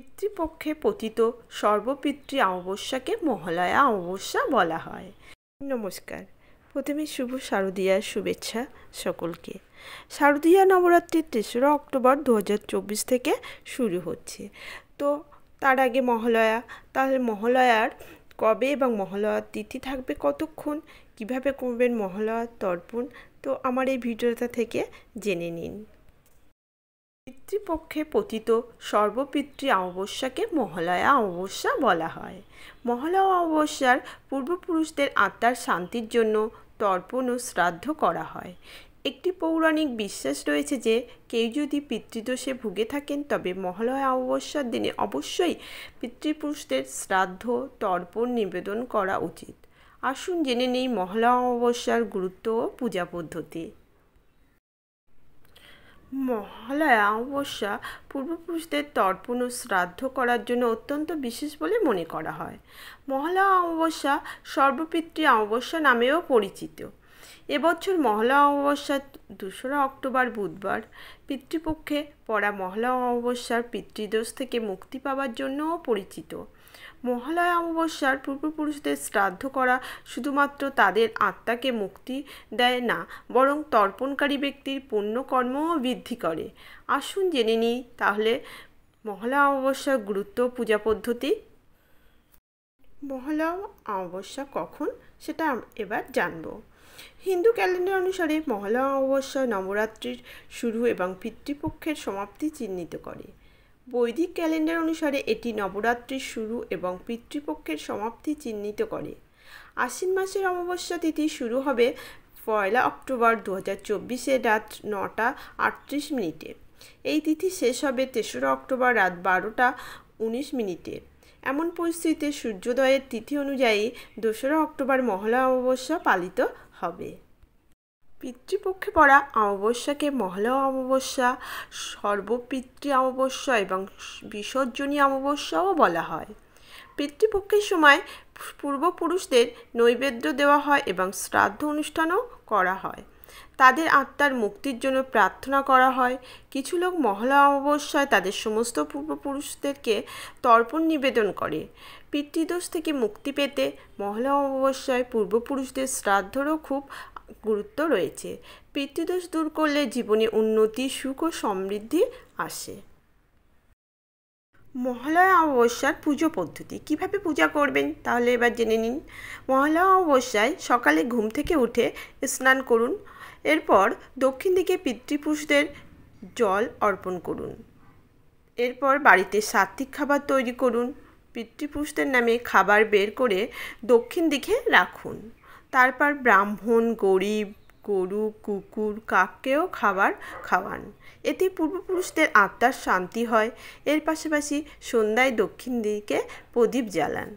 পিতৃপক্ষে পতিত সর্বপিতৃ অমাবস্যাকে মহালয়া অমাবস্যা বলা হয় নমস্কার প্রথমে শুভ শারদীয়ার শুভেচ্ছা সকলকে শারদীয়া নবরাত্রি তেসরা অক্টোবর দু থেকে শুরু হচ্ছে তো তার আগে মহালয়া তাহলে মহালয়ার কবে এবং মহালয়ার তিথি থাকবে কতক্ষণ কিভাবে করবেন মহালয়ার তর্পণ তো আমার এই ভিডিওটা থেকে জেনে নিন পিতৃপক্ষে পতিত সর্বপিতৃ অমাবস্যাকে মহালয়া অমাবস্যা বলা হয় মহালয়া অমাবস্যার পূর্বপুরুষদের আত্মার শান্তির জন্য তর্পণ ও শ্রাদ্ধ করা হয় একটি পৌরাণিক বিশ্বাস রয়েছে যে কেউ যদি পিতৃদোষে ভুগে থাকেন তবে মহালয়া অমাবস্যার দিনে অবশ্যই পিতৃপুরুষদের শ্রাদ্ধ তর্পণ নিবেদন করা উচিত আসুন জেনে নেই মহালয়া অমাবস্যার গুরুত্ব ও পূজা পদ্ধতি মহালয়া অবশ্য পূর্বপুরুষদের তর্পণ ও শ্রাদ্ধ করার জন্য অত্যন্ত বিশেষ বলে মনে করা হয় মহালয়া অমাবস্যা সর্বপিতৃ অমাবস্যা নামেও পরিচিত এবছর মহলা অমাবস্যা দোসরা অক্টোবর বুধবার পিতৃপক্ষে পড়া মহলা অমাবস্যার পিতৃদোষ থেকে মুক্তি পাওয়ার জন্যও পরিচিত মহালয় অমাবস্যার পূর্বপুরুষদের শ্রাদ্ধ করা শুধুমাত্র তাদের আত্মাকে মুক্তি দেয় না বরং তর্পণকারী ব্যক্তির পুণ্যকর্মও বৃদ্ধি করে আসুন জেনে নিই তাহলে মহালয় অমাবস্যার গুরুত্ব পূজা পদ্ধতি মহালয় অমাবস্যা কখন সেটা এবার জানবো হিন্দু ক্যালেন্ডার অনুসারে মহালয় অমাবস্যা নবরাত্রির শুরু এবং পিতৃপক্ষের সমাপ্তি চিহ্নিত করে বৈদিক ক্যালেন্ডার অনুসারে এটি নবরাত্রির শুরু এবং পিতৃপক্ষের সমাপ্তি চিহ্নিত করে আশ্বিন মাসের অমাবস্যা তিথি শুরু হবে পয়লা অক্টোবর দু হাজার চব্বিশে রাত নটা আটত্রিশ মিনিটে এই তিথি শেষ হবে তেসরা অক্টোবর রাত বারোটা উনিশ মিনিটে এমন পরিস্থিতিতে সূর্যোদয়ের তিথি অনুযায়ী দোসরা অক্টোবর মহলা অমাবস্যা পালিত হবে পিতৃপক্ষে পড়া অমাবস্যাকে মহলা অমাবস্যা সর্বপিতৃ অমাবস্যা এবং বিসর্জনী অমাবস্যাও বলা হয় পিতৃপক্ষের সময় পূর্বপুরুষদের নৈবেদ্য দেওয়া হয় এবং শ্রাদ্ধ অনুষ্ঠানও করা হয় তাদের আত্মার মুক্তির জন্য প্রার্থনা করা হয় কিছু লোক মহলা অমাবস্যায় তাদের সমস্ত পূর্বপুরুষদেরকে তর্পণ নিবেদন করে পিতৃদোষ থেকে মুক্তি পেতে মহলা অমাবস্যায় পূর্বপুরুষদের শ্রাদ্ধরও খুব গুরুত্ব রয়েছে পিতৃদোষ দূর করলে জীবনে উন্নতি সুখ ও সমৃদ্ধি আসে মহালয়া অবস্যার পুজো পদ্ধতি কিভাবে পূজা করবেন তাহলে এবার জেনে নিন মহালয়া অবস্যায় সকালে ঘুম থেকে উঠে স্নান করুন এরপর দক্ষিণ দিকে পিতৃপুরুষদের জল অর্পণ করুন এরপর বাড়িতে সাত্বিক খাবার তৈরি করুন পিতৃপুরুষদের নামে খাবার বের করে দক্ষিণ দিকে রাখুন তারপর ব্রাহ্মণ গরিব গরু কুকুর কাককেও খাবার খাওয়ান এতে পূর্বপুরুষদের আত্মার শান্তি হয় এর পাশাপাশি সন্ধ্যায় দক্ষিণ দিকে প্রদীপ জ্বালান